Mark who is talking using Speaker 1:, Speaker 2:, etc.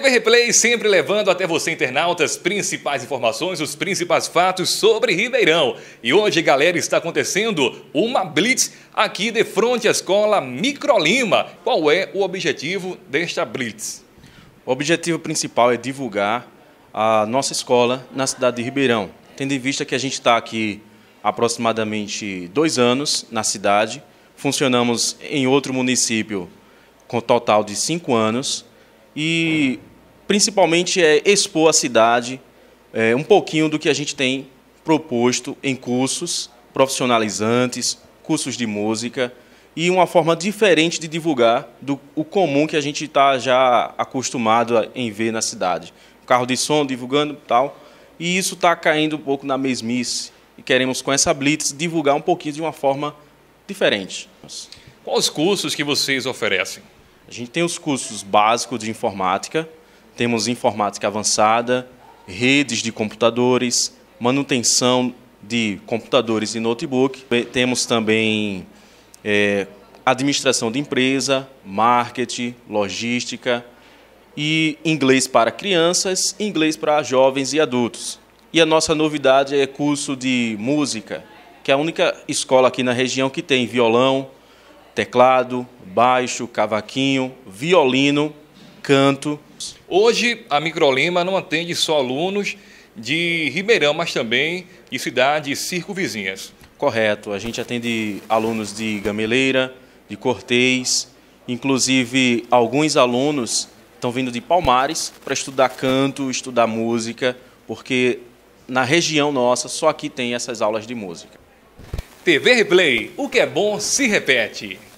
Speaker 1: TV Replay sempre levando até você, internauta, as principais informações, os principais fatos sobre Ribeirão. E hoje, galera, está acontecendo uma blitz aqui de frente à escola Microlima.
Speaker 2: Qual é o objetivo desta blitz? O objetivo principal é divulgar a nossa escola na cidade de Ribeirão, tendo em vista que a gente está aqui aproximadamente dois anos na cidade, funcionamos em outro município com total de cinco anos. E principalmente é expor a cidade é, um pouquinho do que a gente tem proposto em cursos profissionalizantes, cursos de música e uma forma diferente de divulgar do o comum que a gente está já acostumado a, em ver na cidade. Carro de som divulgando tal, e isso está caindo um pouco na mesmice. E queremos com essa blitz divulgar um pouquinho de uma forma diferente. Quais cursos que vocês oferecem? A gente tem os cursos básicos de informática, temos informática avançada, redes de computadores, manutenção de computadores e notebook. Temos também é, administração de empresa, marketing, logística e inglês para crianças, inglês para jovens e adultos. E a nossa novidade é curso de música, que é a única escola aqui na região que tem violão, teclado, baixo, cavaquinho, violino, canto Hoje, a Microlima não atende
Speaker 1: só alunos de Ribeirão, mas também de cidades circunvizinhas.
Speaker 2: Correto, a gente atende alunos de Gameleira, de Cortês, inclusive alguns alunos estão vindo de Palmares para estudar canto, estudar música, porque na região nossa só aqui tem essas aulas de música. TV Replay, o que é bom se repete.